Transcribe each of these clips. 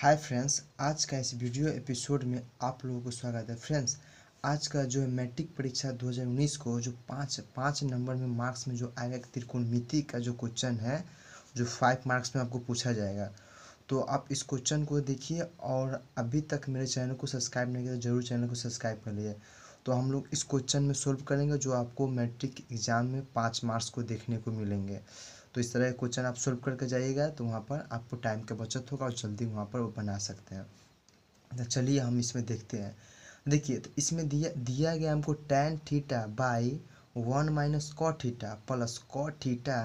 Hi friends आज का इस वीडियो एपिसोड में आप लोगों को स्वागत है फ्रेंड्स आज का जो मैट्रिक परीक्षा 2019 को जो पाँच पाँच नंबर में मार्क्स में जो आएगा त्रिकोण मिति का जो क्वेश्चन है जो फाइव मार्क्स में आपको पूछा जाएगा तो आप इस क्वेश्चन को देखिए और अभी तक मेरे चैनल को सब्सक्राइब नहीं किया तो जरूर चैनल को सब्सक्राइब कर लीजिए तो हम लोग इस क्वेश्चन में सोल्व करेंगे जो आपको मैट्रिक एग्ज़ाम में पाँच मार्क्स को देखने को मिलेंगे तो इस तरह क्वेश्चन आप सोल्व करके जाइएगा तो वहाँ पर आपको टाइम का बचत होगा और जल्दी वहाँ पर वो बना सकते हैं तो चलिए हम इसमें देखते हैं देखिए तो इसमें दिया दिया गया हमको tan theta by one minus cot theta plus cot theta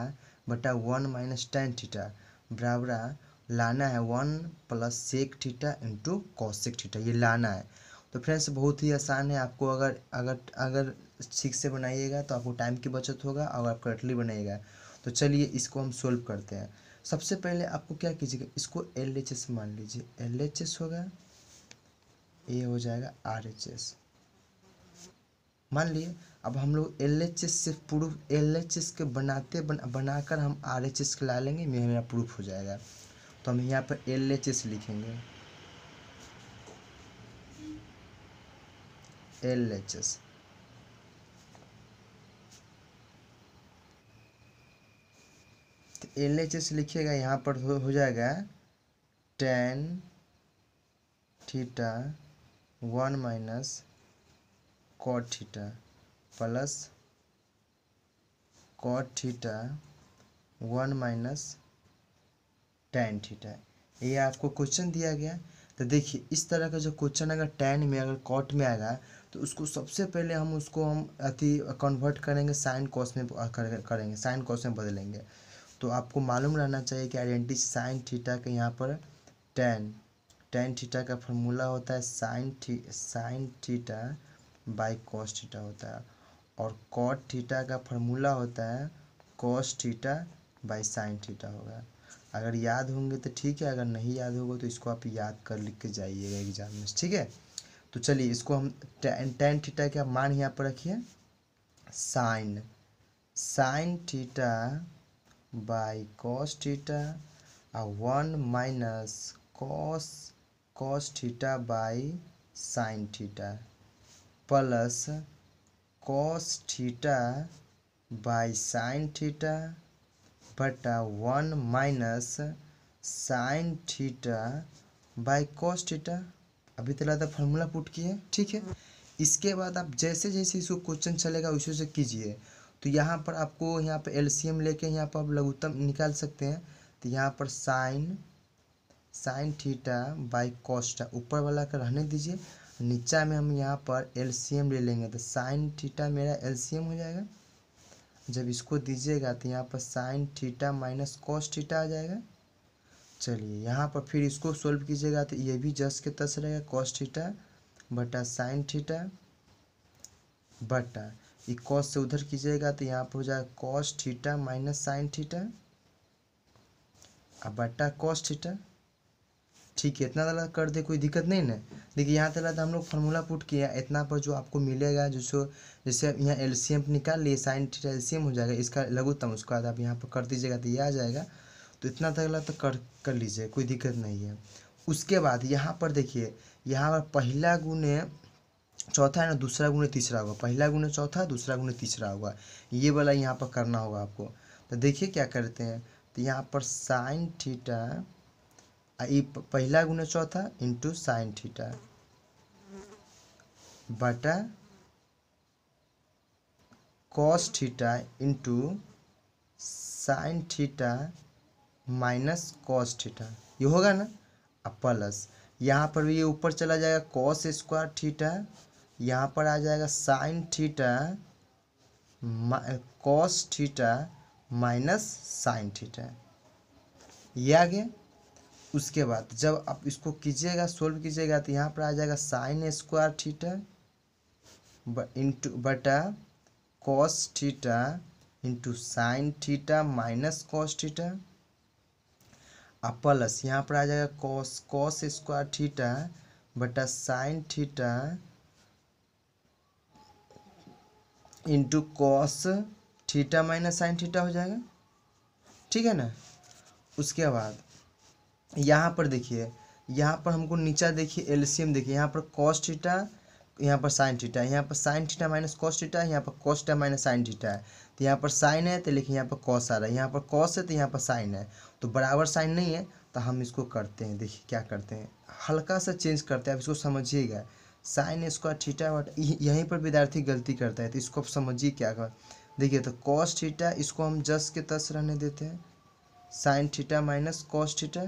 बटा वन माइनस टेन थीटा बराबर लाना है one plus sec theta into cosec theta ये लाना है तो फ्रेंड्स बहुत ही आसान है आपको अगर अगर अगर ठीक से बनाइएगा तो आपको टाइम की बचत होगा और आप करेक्टली बनाइएगा तो चलिए इसको हम सोल्व करते हैं सबसे पहले आपको क्या कीजिएगा इसको एल एच एस मान लीजिए एल एच एस होगा हो जाएगा आर एच एस मान लिए अब हम लोग एल एच एस से प्रूफ एल एच एस के बनाते बन, बनाकर हम आर एच एस के ला लेंगे मेरा प्रूफ हो जाएगा तो हम यहाँ पर एल एच एस लिखेंगे L H S L H S लिखिएगा यहाँ पर हो, हो जाएगा tan theta one minus cot theta plus cot theta one minus tan theta ये आपको क्वेश्चन दिया गया तो देखिए इस तरह का जो क्वेश्चन अगर टेन में अगर कॉट में आएगा तो उसको सबसे पहले हम उसको हम अति कन्वर्ट करेंगे साइन कॉस में करेंगे साइन कॉस में बदलेंगे तो आपको मालूम रहना चाहिए कि आइडेंटिटी साइन थीटा के यहाँ पर टेन टेन थीटा का फॉर्मूला होता है साइन थी sin theta by cos theta होता है और कॉट थीटा का फॉर्मूला होता है cos theta by sin theta होगा अगर याद होंगे तो ठीक है अगर नहीं याद होगा तो इसको आप याद कर लिख के जाइएगा एग्जाम में ठीक है तो चलिए इसको हम टेन टेन थीटा का मान यहाँ पर रखिए sin sin theta by cos theta uh, 1 minus cos cos theta by sin theta plus cos theta by sin theta बटा one minus sin theta by cos theta अभी तला तो था फॉर्मूला पुट किए ठीक है हाँ। इसके बाद आप जैसे जैसे इसको क्वेश्चन चलेगा उसे से कीजिए तो यहाँ पर आपको यहाँ पर एलसीएम लेके यहाँ पर आप लघुत्तम निकाल सकते हैं तो यहाँ पर sin sin theta by cos theta ऊपर वाला का रहने दीजिए नीचा में हम यहाँ पर एलसीएम ले लेंगे तो साइन थीटा मेरा एलसीएम हो जाएगा जब इसको दीजिएगा तो यहाँ पर sin theta minus cos theta आ जाएगा चलिए यहाँ पर फिर इसको सोल्व कीजिएगा तो ये भी जस के तस रहेगा कॉस थीटा बटा साइन थीटा बटा ये कॉस से उधर कीजिएगा तो यहाँ पर हो जाएगा cos theta minus sin theta अब बट्टा कॉस थीटा ठीक है इतना तला कर दे कोई दिक्कत नहीं ना देखिए यहाँ तला तो हम लोग फार्मूला पुट किया इतना पर जो आपको मिलेगा जिसको जैसे यहाँ एल सी एम निकाल लिए sin theta L C M हो जाएगा इसका लघुत्तम उसके बाद आप यहाँ पर कर दीजिएगा तो ये आ जाएगा तो इतना तला तो कर कर लीजिए कोई दिक्कत नहीं है उसके बाद यहाँ पर देखिए यहाँ पर पहला गुण है चौथा है ना दूसरा गुण तीसरा होगा पहला गुने चौथा दूसरा गुण तीसरा होगा ये वाला यहाँ पर करना होगा आपको तो देखिए क्या करते हैं तो यहाँ पर साइन थीटा ये पहला गुना चौथा इंटू साइन थीटा बटा cos theta into sin theta minus cos theta ये होगा ना अब प्लस यहाँ पर भी ये ऊपर चला जाएगा कॉस स्क्वायर थीटा यहाँ पर आ जाएगा sin theta cos theta minus sin theta ये आ गया उसके बाद जब आप इसको कीजिएगा सोल्व कीजिएगा तो यहाँ पर आ जाएगा साइन स्क्वायर थीटा इंटू बटा cos theta into sin theta minus cos theta और प्लस यहाँ पर आ जाएगा कॉस कॉस स्क्वायर थीटा बटा sin theta into cos theta minus sin theta हो जाएगा ठीक है ना उसके बाद यहाँ पर देखिए यहाँ पर हमको नीचा देखिए एलसीएम देखिए यहाँ पर कॉस थीटा यहाँ पर साइन थीटा यहाँ पर sin theta minus cos theta यहाँ पर cos theta minus sin theta है तो यहाँ पर साइन है तो लेकिन यहाँ पर कॉस आ रहा है यहाँ पर कॉस है तो यहाँ पर साइन है तो बराबर साइन नहीं है तो हम इसको करते हैं देखिए क्या करते हैं हल्का सा चेंज करते हैं आप इसको समझिएगा साइन स्क्वायर थीटा वाट यहीं पर विद्यार्थी गलती करता है तो इसको आप समझिए क्या कर देखिए तो कॉस थीटा इसको हम जस के तस रहने देते हैं sin theta minus cos theta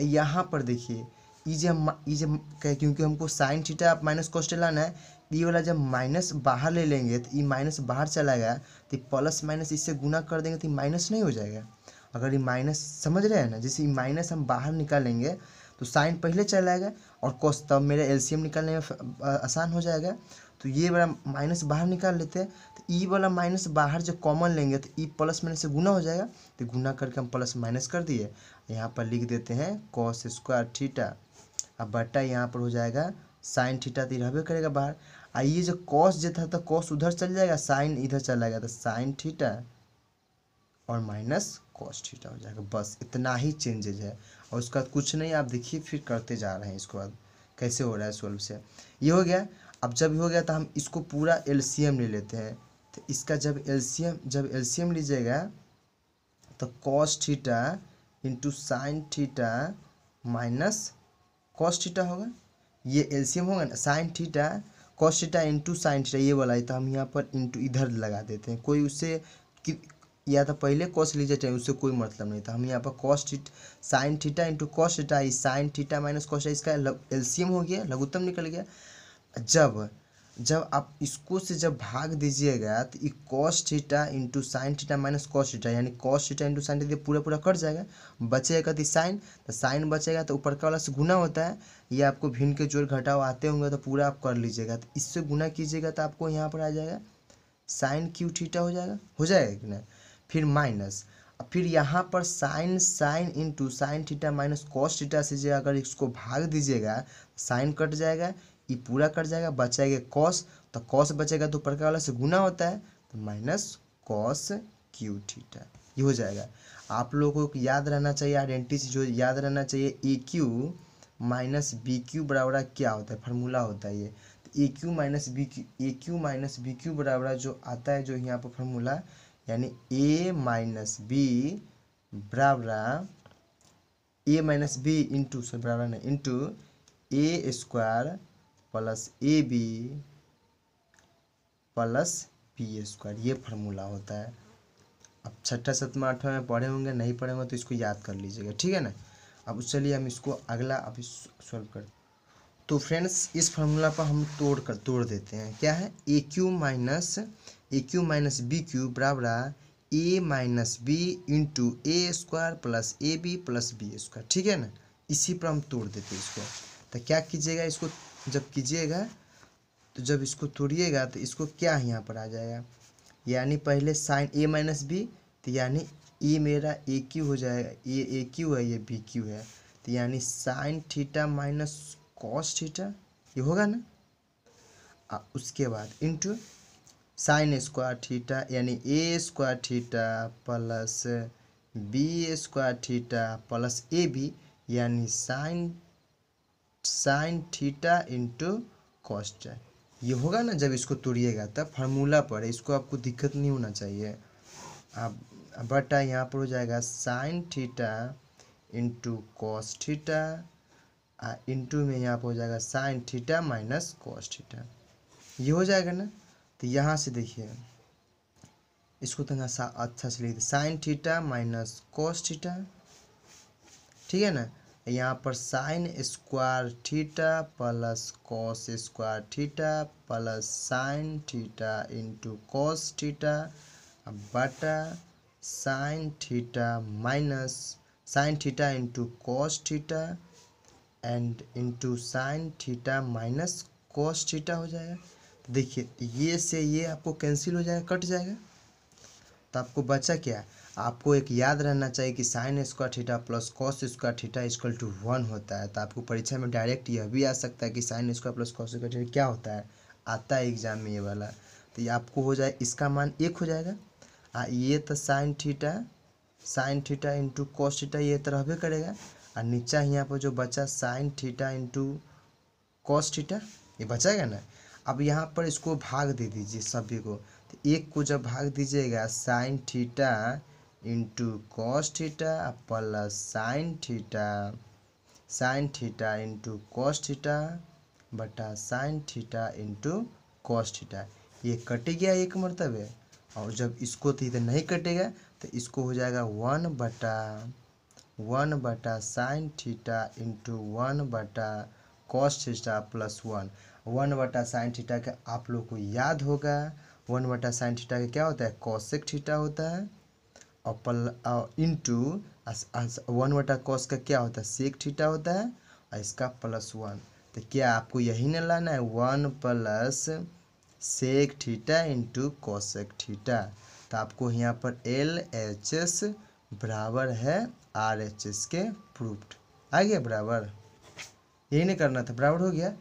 यहाँ पर देखिए ये जब ये क्योंकि हमको sin theta minus cos theta लाना है ये वाला जब माइनस बाहर ले लेंगे तो ये माइनस बाहर चला गया तो प्लस माइनस इससे गुना कर देंगे तो माइनस नहीं हो जाएगा अगर ये माइनस समझ रहे हैं ना जैसे माइनस हम बाहर निकालेंगे तो साइन पहले चला जाएगा और कॉस तब मेरा एलसीएम निकालने में आसान हो जाएगा तो ये वाला माइनस बाहर निकाल लेते हैं तो ई e वाला माइनस बाहर जो कॉमन लेंगे तो ई प्लस माइनस से गुना हो जाएगा तो गुना करके हम प्लस माइनस कर दिए यहाँ पर लिख देते हैं कॉस स्क्वायर थीटा अब बटा यहाँ पर हो जाएगा साइन थीटा तो रहे करेगा बाहर आ ये जो कॉस जो था तो कॉस उधर चल जाएगा साइन इधर चला जाएगा तो साइन थीटा और माइनस कॉस थीटा हो जाएगा बस इतना ही चेंजेज है और उसके बाद कुछ नहीं आप देखिए फिर करते जा रहे हैं इसके बाद कैसे हो रहा है सोल्व से ये हो गया अब जब हो गया तो हम इसको पूरा एल ले लेते हैं तो इसका जब एल जब एल लीजिएगा तो cos theta into sin theta minus cos theta होगा ये एल होगा ना sin theta cos theta into sin theta ये वाला है तो हम यहाँ पर इंटू इधर लगा देते हैं कोई उससे या तो पहले कॉस लीजिए चाहिए उससे कोई मतलब नहीं था हम यहाँ पर cos sin theta into cos theta इस साइन थीटा माइनस कॉस इसका एलसीएम हो गया लघुत्तम निकल गया जब जब आप इसको से जब भाग दीजिएगा तो ये cos theta into sin theta minus cos theta यानी cos theta into sin theta पूरा पूरा कट जाएगा बचेगा तो साइन तो साइन बचेगा तो ऊपर का वाला से गुना होता है ये आपको भिन्न के जोड़ घटाव आते होंगे तो पूरा आप कर लीजिएगा तो इससे गुना कीजिएगा तो आपको यहाँ पर आ जाएगा साइन क्यू थीटा हो जाएगा हो जाएगा कि नहीं फिर माइनस फिर यहाँ पर sin sin into sin theta minus cos theta से जो अगर इसको भाग दीजिएगा साइन कट जाएगा ये पूरा कट जाएगा बचेगा कॉस तो कॉस बचेगा तो प्रकार वाला से गुना होता है तो माइनस कॉस क्यू थीटा ये हो जाएगा आप लोगों को याद रहना चाहिए आइडेंटिटी जो याद रहना चाहिए A cube minus B cube बराबर क्या होता है फार्मूला होता है ये तो A cube minus B cube A cube minus B cube बराबर जो आता है जो यहाँ पर फार्मूला यानी ए माइनस बी बराबर A minus B into sorry बराबर नहीं into A square plus A B plus P square ये फार्मूला होता है अब छठा सतमा आठवा में पढ़े होंगे नहीं पढ़े होंगे तो इसको याद कर लीजिएगा ठीक है ना अब चलिए हम इसको अगला अभी सॉल्व कर तो फ्रेंड्स इस फार्मूला पर हम तोड़ कर तोड़ देते हैं क्या है A cube minus A cube minus B cube बराबर A minus B into A square plus A B plus B square ठीक है ना इसी पर हम तोड़ देते हैं इसको तो क्या कीजिएगा इसको जब कीजिएगा तो जब इसको तोड़िएगा तो इसको क्या यहाँ पर आ जाएगा यानी पहले साइन ए माइनस बी तो यानी ए मेरा ए क्यू हो जाएगा ये ए क्यू है ये बी क्यू है तो यानी sin theta minus cos theta ये होगा ना आ, उसके बाद इंटू साइन स्क्वायर थीटा यानी A square theta plus B square theta plus A B यानी sin sin theta into cos theta ये होगा ना जब इसको तोड़िएगा तब फार्मूला पर इसको आपको दिक्कत नहीं होना चाहिए अब बटा यहाँ पर हो जाएगा sin theta into cos theta into में यहाँ पर हो जाएगा sin theta minus cos theta ये हो जाएगा ना तो यहाँ से देखिए इसको थोड़ा तो सा अच्छा से लिख sin theta minus cos theta ठीक है ना यहाँ पर sin square theta plus cos square theta plus sin theta into cos theta बटा sin theta minus sin theta into cos theta and into sin theta minus cos theta हो जाएगा देखिए ये से ये आपको कैंसिल हो जाएगा कट जाएगा तो आपको बचा क्या आपको एक याद रहना चाहिए कि sin square theta plus cos square theta equal to one होता है तो आपको परीक्षा में डायरेक्ट यह भी आ सकता है कि sin square plus cos square theta क्या होता है आता है एग्जाम में ये वाला तो ये आपको हो जाए इसका मान एक हो जाएगा आ ये तो sin theta sin theta into cos theta ये तो रहबे करेगा और नीचा यहाँ पर जो बचा sin theta into cos theta ये बचाएगा ना अब यहाँ पर इसको भाग दे दीजिए सभी को तो एक को जब भाग दीजिएगा sin theta into cos theta plus sin theta sin theta into cos theta बटा sin theta into cos theta ये कट गया एक मरतबे और जब इसको तो इधर नहीं कटेगा तो इसको हो जाएगा वन बटा वन बटा साइन थीटा इंटू वन बटा cos theta plus one one वटा साइन थीटा का आप लोग को याद होगा वन वटा साइन थीटा का क्या होता है कॉसेक थीटा होता है और पल इन टू वन वटा कॉस का क्या होता है सेक थीटा होता है और इसका प्लस वन तो क्या आपको यही ना लाना है one plus sec theta into cosec theta तो आपको यहाँ पर एल एच एस बराबर है आर एच एस के प्रूफ आ गया बराबर यही नहीं करना था बराबर हो गया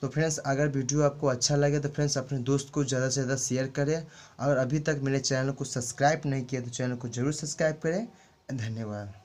तो फ्रेंड्स अगर वीडियो आपको अच्छा लगे तो फ्रेंड्स अपने दोस्त को ज़्यादा से ज़्यादा शेयर करें और अभी तक मेरे चैनल को सब्सक्राइब नहीं किया तो चैनल को ज़रूर सब्सक्राइब करें धन्यवाद